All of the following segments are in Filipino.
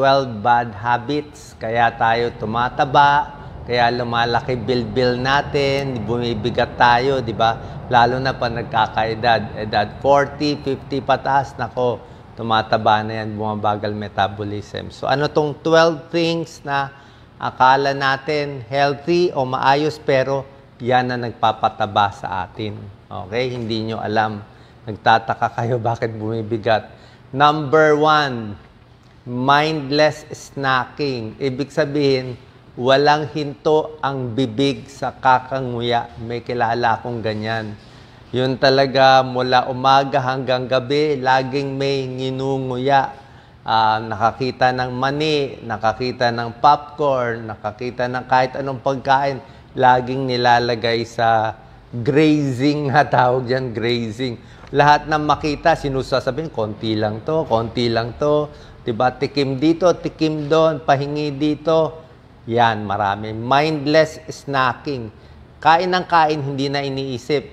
12 bad habits. Kaya tayo tumataba, kaya lumalaki bilbil natin, bumibigat tayo, di ba? Lalo na pa nagkakaedad, edad 40, 50 pataas, nako, tumataba na yan, bumabagal metabolism. So ano tong 12 things na akala natin healthy o maayos pero yan na nagpapataba sa atin. Okay? Hindi nyo alam. Nagtataka kayo bakit bumibigat. Number one, mindless snacking. Ibig sabihin, walang hinto ang bibig sa kakanguya. May kilala akong ganyan. Yun talaga mula umaga hanggang gabi, laging may nginunguya. Uh, ah, nakakita ng mani, nakakita ng popcorn, nakakita ng kahit anong pagkain, laging nilalagay sa grazing na tawag yan, grazing lahat ng makita, sinusasabihin, konti lang to, konti lang to. 'di ba? Tikim dito, tikim doon, pahingi dito. Yan, marami. Mindless snacking. Kain ng kain, hindi na iniisip.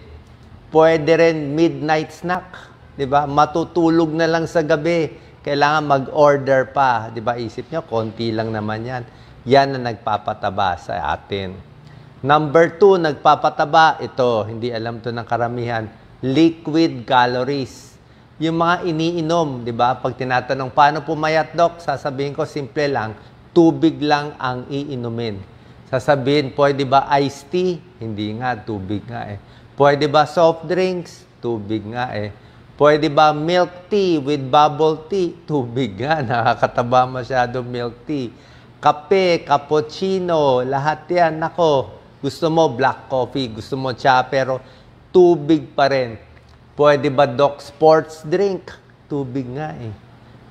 Pwede rin midnight snack. Diba? Matutulog na lang sa gabi. Kailangan mag-order pa. Diba? Isip nyo, konti lang naman yan. Yan na nagpapataba sa atin. Number two, nagpapataba. Ito, hindi alam to ng karamihan liquid calories. Yung mga iniinom, di ba? Pag tinatanong, paano pumayat, Doc? Sasabihin ko, simple lang, tubig lang ang iinumin. Sasabihin, pwede ba iced tea? Hindi nga, tubig nga eh. Pwede ba soft drinks? Tubig nga eh. Pwede ba milk tea with bubble tea? Tubig nga, nakakataba masyado milk tea. Kape, cappuccino, lahat yan. Nako, gusto mo black coffee, gusto mo cha, pero tubig pa rin. Pwede ba, Doc, sports drink? Tubig nga eh.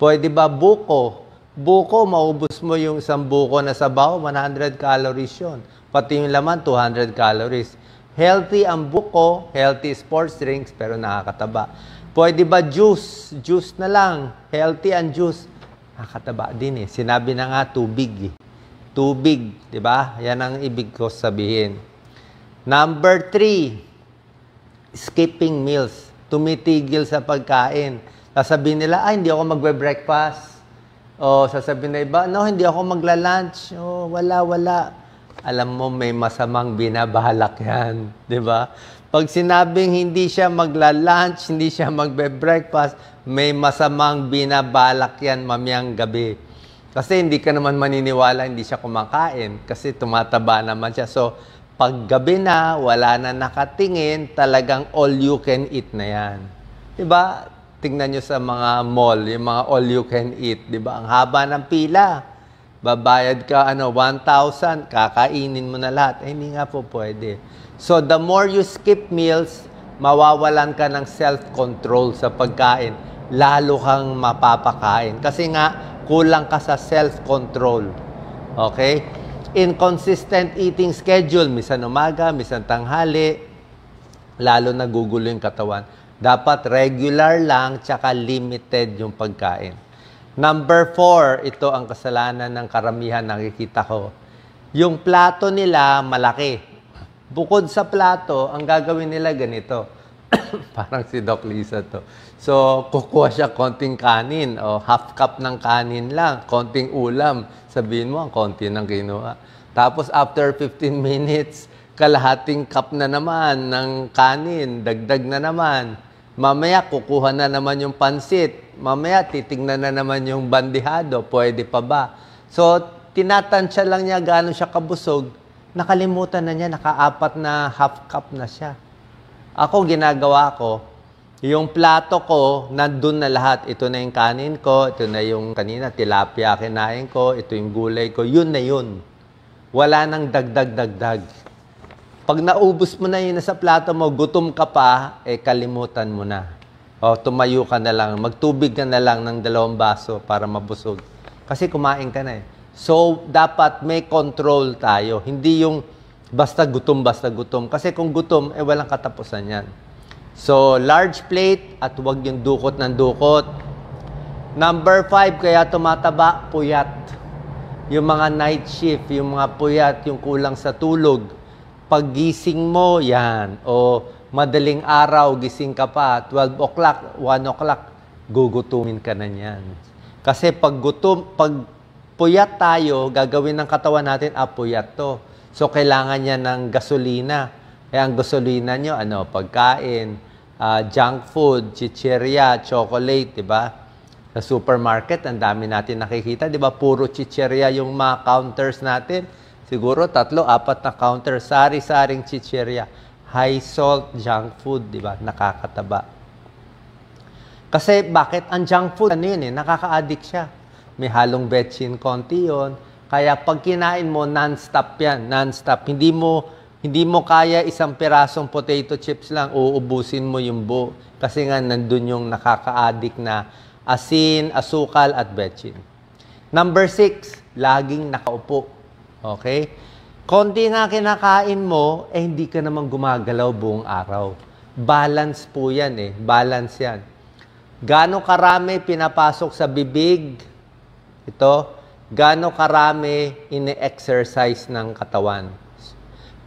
Pwede ba, buko? Buko, maubos mo yung isang buko na sabaw, 100 calories yon. Pati yung laman, 200 calories. Healthy ang buko, healthy sports drinks, pero nakakataba. Pwede ba juice? Juice na lang. Healthy ang juice. Nakakataba din eh. Sinabi na nga tubig eh. Tubig, 'di ba? Yan ang ibig ko sabihin. Number three, skipping meals, tumitigil sa pagkain. Sasabihin nila, ay, hindi ako magbe-breakfast. O sasabihin na iba, no, hindi ako magla-lunch. O, wala, wala. Alam mo, may masamang binabalak yan. ba? Diba? Pag sinabing hindi siya magla-lunch, hindi siya magbe-breakfast, may masamang binabalak yan mamayang gabi. Kasi hindi ka naman maniniwala, hindi siya kumakain. Kasi tumataba naman siya. So, paggabi na, wala na nakatingin, talagang all you can eat na yan. 'Di ba? Tingnan niyo sa mga mall, yung mga all you can eat, 'di ba? Ang haba ng pila. Babayad ka ano 1,000, kakainin mo na lahat. Eh, hindi nga po pwede. So the more you skip meals, mawawalan ka ng self-control sa pagkain. Lalo kang mapapakain kasi nga kulang ka sa self-control. Okay? inconsistent eating schedule, misan umaga, misan tanghali, lalo na gugulo yung katawan. Dapat regular lang, tsaka limited yung pagkain. Number four, ito ang kasalanan ng karamihan nakikita ko. Yung plato nila malaki. Bukod sa plato, ang gagawin nila ganito. Parang si Doc Lisa to. So, kukuha siya konting kanin o half cup ng kanin lang, konting ulam. Sabihin mo, ang konti ng kinuha. Tapos after 15 minutes, kalahating cup na naman ng kanin, dagdag na naman. Mamaya kukuha na naman yung pansit. Mamaya titignan na naman yung bandihado, pwede pa ba? So, tinatansya lang niya gaano siya kabusog nakalimutan na niya, nakaapat na half cup na siya. Ako, ginagawa ko, yung plato ko, nandun na lahat. Ito na yung kanin ko, ito na yung kanina, tilapia kinain ko, ito yung gulay ko, yun na yun. Wala nang dagdag-dagdag. Pag naubos mo na yun sa plato mo, gutom ka pa, eh kalimutan mo na. O tumayo ka na lang, magtubig ka na lang ng dalawang baso para mabusog. Kasi kumain ka na eh. So, dapat may control tayo. Hindi yung Basta gutom, basta gutom. Kasi kung gutom, eh walang katapusan yan. So, large plate at huwag yung dukot ng dukot. Number five, kaya tumataba, puyat. Yung mga night shift, yung mga puyat, yung kulang sa tulog. Paggising mo, yan. O madaling araw, gising ka pa, 12 o'clock, 1 o'clock, gugutumin ka na yan. Kasi pag gutom, pag puyat tayo, gagawin ng katawan natin, ah, puyat to So, kailangan niya ng gasolina. Kaya eh, ang gasolina niyo, ano, pagkain, uh, junk food, chicheria, chocolate, di ba? Sa supermarket, ang dami natin nakikita, di ba? Puro chicheria yung mga counters natin. Siguro tatlo, apat na counter, sari-saring chicheria. High salt junk food, di ba? Nakakataba. Kasi bakit? Ang junk food, ano yun eh, nakaka-addict siya. May halong betchin konti yun kaya pag kinain mo, non-stop yan, non-stop. Hindi mo, hindi mo kaya isang pirasong potato chips lang, uubusin mo yung buo. Kasi nga, nandun yung nakaka-addict na asin, asukal, at betchin. Number six, laging nakaupo. Okay? Konti na kinakain mo, eh hindi ka naman gumagalaw buong araw. Balance po yan eh. Balance yan. Gano'ng karami pinapasok sa bibig? Ito, gaano karami ine-exercise ng katawan.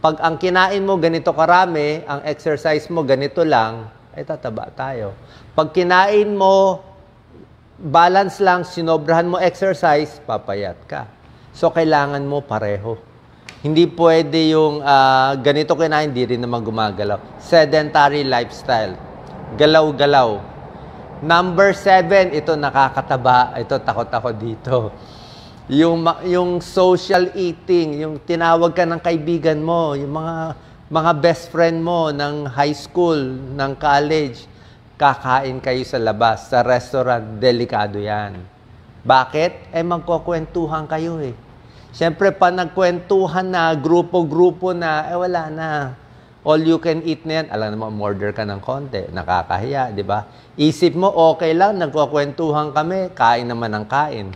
Pag ang kinain mo ganito karami, ang exercise mo ganito lang, ay tataba tayo. Pag kinain mo, balance lang, sinobrahan mo exercise, papayat ka. So, kailangan mo pareho. Hindi pwede yung uh, ganito kinain, hindi rin naman gumagalaw. Sedentary lifestyle. Galaw-galaw. Number seven, ito nakakataba. Ito takot ako dito yung yung social eating, yung tinawag ka ng kaibigan mo, yung mga mga best friend mo ng high school, ng college, kakain kayo sa labas, sa restaurant, delikado 'yan. Bakit? Eh magkukwentuhan kayo eh. Siyempre, pa nagkwentuhan na, grupo-grupo na, eh wala na. All you can eat na yan. Alam mo, umorder ka ng konti. Nakakahiya, di ba? Isip mo, okay lang, nagkukwentuhan kami, kain naman ng kain.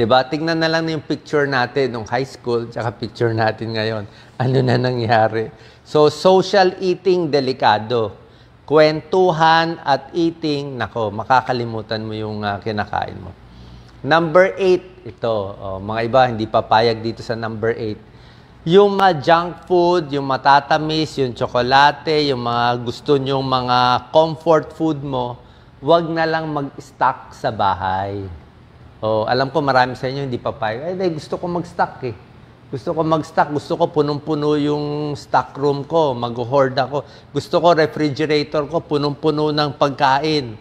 Diba? Tingnan na lang yung picture natin nung high school tsaka picture natin ngayon. Ano na nangyari? So, social eating delikado. Kwentuhan at eating, nako, makakalimutan mo yung uh, kinakain mo. Number 8, ito, oh, mga iba hindi papayag dito sa number 8. Yung mga junk food, yung matatamis, yung tsokolate, yung mga gusto nyong mga comfort food mo, wag na lang mag-stock sa bahay. Oh, alam ko marami sa inyo hindi papayag. Ay, eh, day, gusto ko mag-stock eh. Gusto ko mag-stock. Gusto ko punong-puno yung stock room ko. Mag-hoard ako. Gusto ko refrigerator ko punong-puno ng pagkain.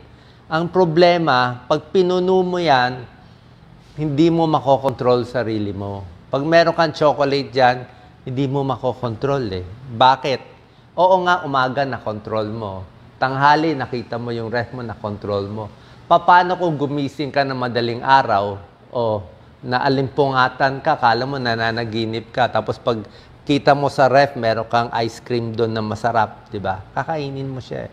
Ang problema, pag pinuno mo yan, hindi mo makokontrol sarili mo. Pag meron kang chocolate dyan, hindi mo makokontrol eh. Bakit? Oo nga, umaga na control mo. Tanghali, nakita mo yung ref mo na control mo paano kung gumising ka na madaling araw o naalimpungatan ka, kala mo nananaginip ka, tapos pag kita mo sa ref, meron kang ice cream doon na masarap, di ba? Kakainin mo siya. Eh.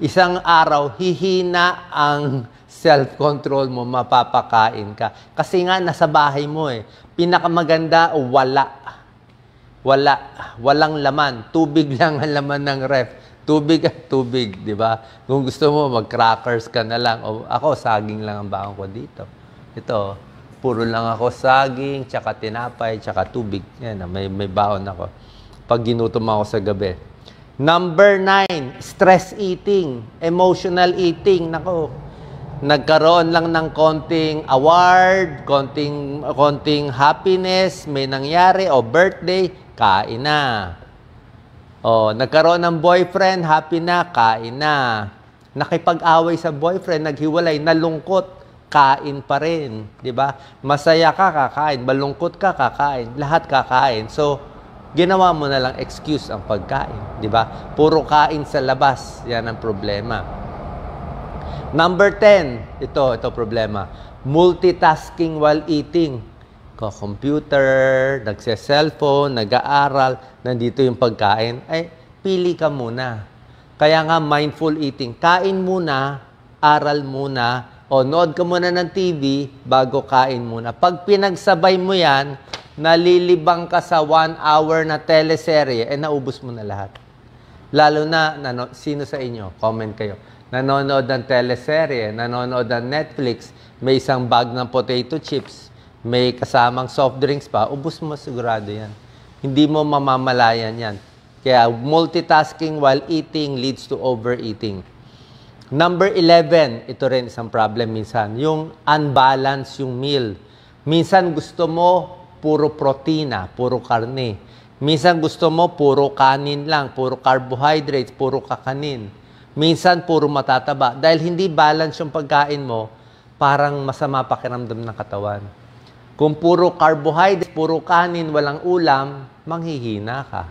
Isang araw, hihina ang self-control mo, mapapakain ka. Kasi nga, nasa bahay mo eh. Pinakamaganda, wala. Wala. Walang laman. Tubig lang ang laman ng ref tubig at tubig, di ba? Kung gusto mo, mag-crackers ka na lang. O ako, saging lang ang bangon ko dito. Ito, puro lang ako saging, tsaka tinapay, tsaka tubig. Yan, ah, may, may baon ako. Pag ginutom ako sa gabi. Number nine, stress eating, emotional eating. Nako, nagkaroon lang ng konting award, konting, konting happiness, may nangyari, o birthday, kain na. Oh, nagkaroon ng boyfriend, happy na, kain na. Nakipag-away sa boyfriend, naghiwalay, nalungkot, kain pa rin, 'di ba? Masaya ka kakain, malungkot ka kakain, lahat kakain. So, ginawa mo na lang excuse ang pagkain, 'di ba? Puro kain sa labas, 'yan ang problema. Number 10, ito, ito problema. Multitasking while eating computer, nagse-cellphone, nag-aaral, nandito yung pagkain, ay pili ka muna. Kaya nga mindful eating, kain muna, aral muna, o nood ka muna ng TV bago kain muna. Pag pinagsabay mo yan, nalilibang ka sa one hour na teleserye, eh naubos mo na lahat. Lalo na, nano, sino sa inyo? Comment kayo. Nanonood ng teleserye, nanonood ng Netflix, may isang bag ng potato chips, may kasamang soft drinks pa, ubus mo sigurado yan. Hindi mo mamamalayan yan. Kaya multitasking while eating leads to overeating. Number 11, ito rin isang problem minsan, yung unbalance yung meal. Minsan gusto mo puro protina, puro karne. Minsan gusto mo puro kanin lang, puro carbohydrates, puro kakanin. Minsan puro matataba. Dahil hindi balance yung pagkain mo, parang masama pakiramdam ng katawan. Kung puro carbohydrate, puro kanin, walang ulam, manghihina ka.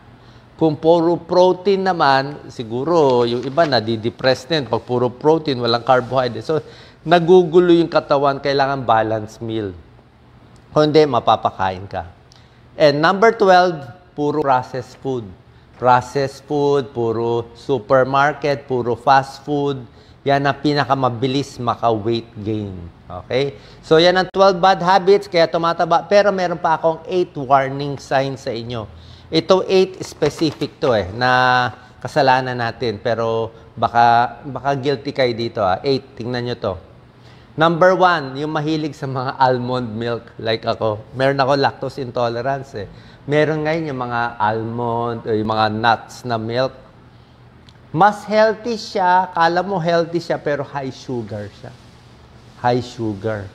Kung puro protein naman, siguro yung iba na di nadidepress din pag puro protein, walang carbohydrate. So, nagugulo yung katawan, kailangan balanced meal. Kundi, mapapakain ka. And number 12, puro processed food. Processed food, puro supermarket, puro fast food, yan ang pinakamabilis maka-weight gain. Okay? So, yan ang 12 bad habits, kaya tumataba. Pero meron pa akong 8 warning signs sa inyo. Ito 8 specific to eh, na kasalanan natin. Pero baka, baka guilty kayo dito ah. 8, tingnan nyo to. Number one, yung mahilig sa mga almond milk like ako. Meron ako lactose intolerance eh. Meron ngayon yung mga almond, yung mga nuts na milk mas healthy siya, kala mo healthy siya, pero high sugar siya. High sugar.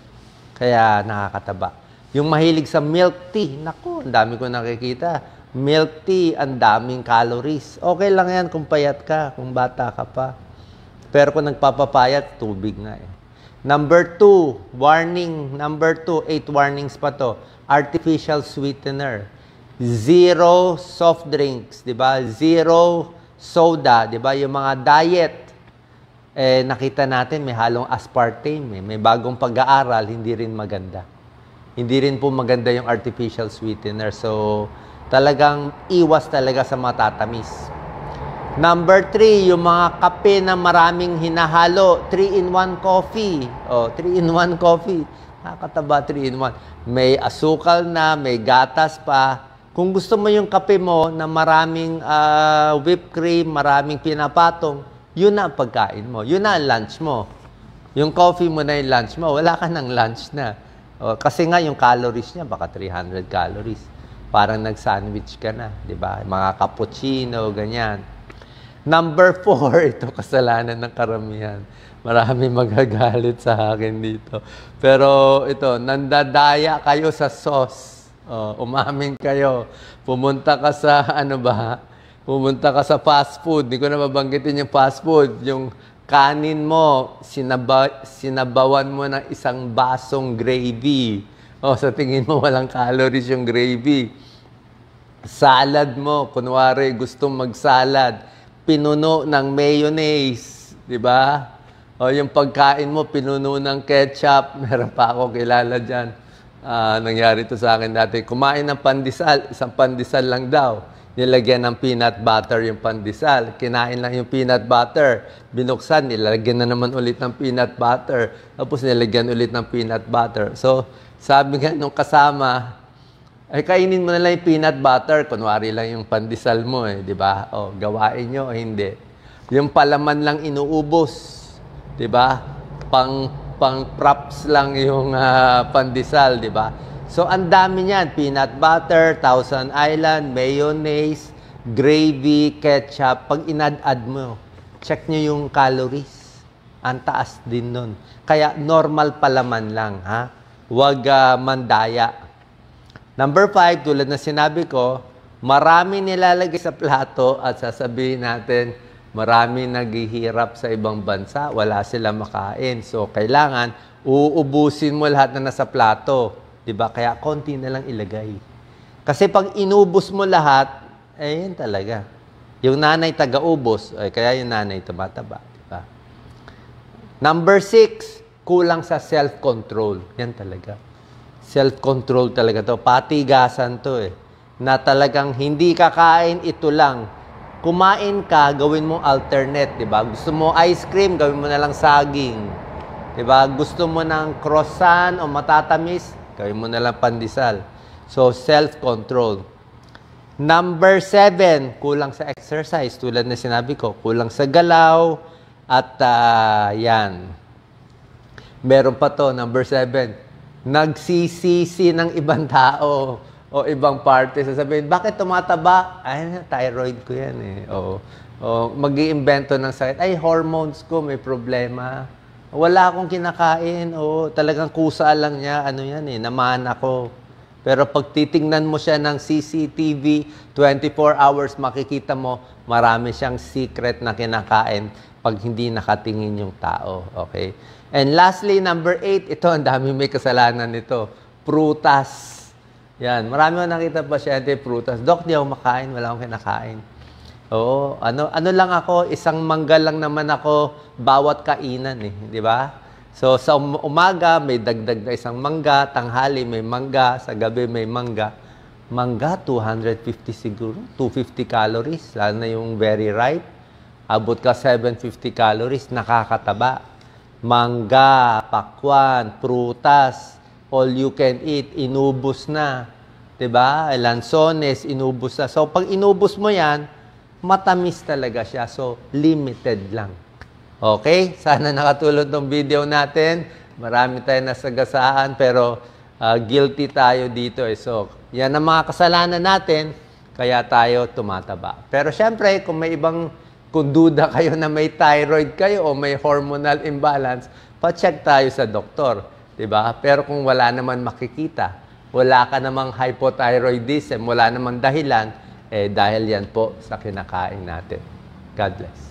Kaya nakakataba. Yung mahilig sa milk tea, naku, ang dami ko nakikita. Milk tea, ang daming calories. Okay lang yan kung payat ka, kung bata ka pa. Pero kung nagpapapayat, tubig nga eh. Number two, warning. Number two, eight warnings pa to. Artificial sweetener. Zero soft drinks, di ba? Zero soda, 'di ba? Yung mga diet eh nakita natin may halong aspartame, eh. may bagong pag-aaral, hindi rin maganda. Hindi rin po maganda yung artificial sweetener. So, talagang iwas talaga sa matatamis. Number three, yung mga kape na maraming hinahalo. 3-in-1 coffee. O, oh, 3-in-1 coffee. Nakakataba, 3-in-1. May asukal na, may gatas pa. Kung gusto mo yung kape mo na maraming uh, whipped cream, maraming pinapatong, yun na ang pagkain mo. Yun na ang lunch mo. Yung coffee mo na yung lunch mo. Wala ka ng lunch na. O, kasi nga yung calories niya, baka 300 calories. Parang nag-sandwich ka na, di ba? Mga cappuccino, ganyan. Number four, ito kasalanan ng karamihan. Marami magagalit sa akin dito. Pero ito, nandadaya kayo sa sauce. Oh, umamin kayo. Pumunta ka sa ano ba? Pumunta ka sa fast food. Hindi ko na mabanggitin yung fast food. Yung kanin mo, sinaba, sinabawan mo ng isang basong gravy. oh, sa tingin mo walang calories yung gravy. Salad mo, kunwari gustong magsalad, pinuno ng mayonnaise, di ba? O, oh, yung pagkain mo, pinuno ng ketchup. Meron pa ako kilala dyan Uh, nangyari to sa akin dati. Kumain ng pandesal, isang pandesal lang daw. Nilagyan ng peanut butter yung pandesal. Kinain lang yung peanut butter. Binuksan, nilagyan na naman ulit ng peanut butter. Tapos nilagyan ulit ng peanut butter. So, sabi nga nung kasama, ay kainin mo na lang yung peanut butter, kunwari lang yung pandesal mo eh, di ba? O, gawain nyo o hindi. Yung palaman lang inuubos, di ba? Pang pang props lang yung uh, pandesal, di ba? So, ang dami niyan. Peanut butter, Thousand Island, mayonnaise, gravy, ketchup. Pag inad-add mo, check nyo yung calories. Ang taas din nun. Kaya normal palaman lang, ha? Huwag uh, mandaya. Number five, tulad na sinabi ko, marami nilalagay sa plato at sasabihin natin, Marami naghihirap sa ibang bansa, wala sila makain. So, kailangan uubusin mo lahat na nasa plato. 'di ba? Kaya konti na lang ilagay. Kasi pag inubos mo lahat, eh yan talaga. Yung nanay taga-ubos, eh, kaya yung nanay tumataba, 'di ba? Number six, kulang sa self-control. Yan talaga. Self-control talaga 'to. Patigasan 'to eh. Na talagang hindi kakain ito lang kumain ka, gawin mo alternate, 'di ba? Gusto mo ice cream, gawin mo na lang saging. 'Di ba? Gusto mo ng croissant o matatamis, gawin mo na lang pandesal. So self-control. Number seven, kulang sa exercise. Tulad na sinabi ko, kulang sa galaw. At uh, yan. Meron pa to, number seven. Nagsisisi ng ibang tao o ibang parte, sasabihin, bakit tumataba? Ay, thyroid ko yan eh. O, o mag iimbento ng sakit. Ay, hormones ko, may problema. Wala akong kinakain. O, talagang kusa lang niya. Ano yan eh, naman ako. Pero pag titingnan mo siya ng CCTV, 24 hours, makikita mo, marami siyang secret na kinakain pag hindi nakatingin yung tao. Okay? And lastly, number eight, ito, ang dami may kasalanan nito. Prutas. Yan, marami ko nakita pasyente, prutas. Dok, di ako makain, wala akong kinakain. Oo, ano, ano lang ako, isang mangga lang naman ako bawat kainan eh, di ba? So sa um, umaga may dagdag na isang mangga, tanghali may mangga, sa gabi may mangga. Mangga 250 siguro, 250 calories, lalo na yung very ripe. Abot ka 750 calories, nakakataba. Mangga, pakwan, prutas, all you can eat, inubos na. 'Di ba? Lansones, inubos na. So pag inubos mo 'yan, matamis talaga siya. So limited lang. Okay? Sana nakatulong tong video natin. Marami tayong nasagasaan pero uh, guilty tayo dito. Eh. So, yan ang mga kasalanan natin kaya tayo tumataba. Pero syempre, kung may ibang kung duda kayo na may thyroid kayo o may hormonal imbalance, pa-check tayo sa doktor. Diba? Pero kung wala naman makikita, wala ka namang hypothyroidism, wala namang dahilan, eh dahil yan po sa kinakain natin. God bless.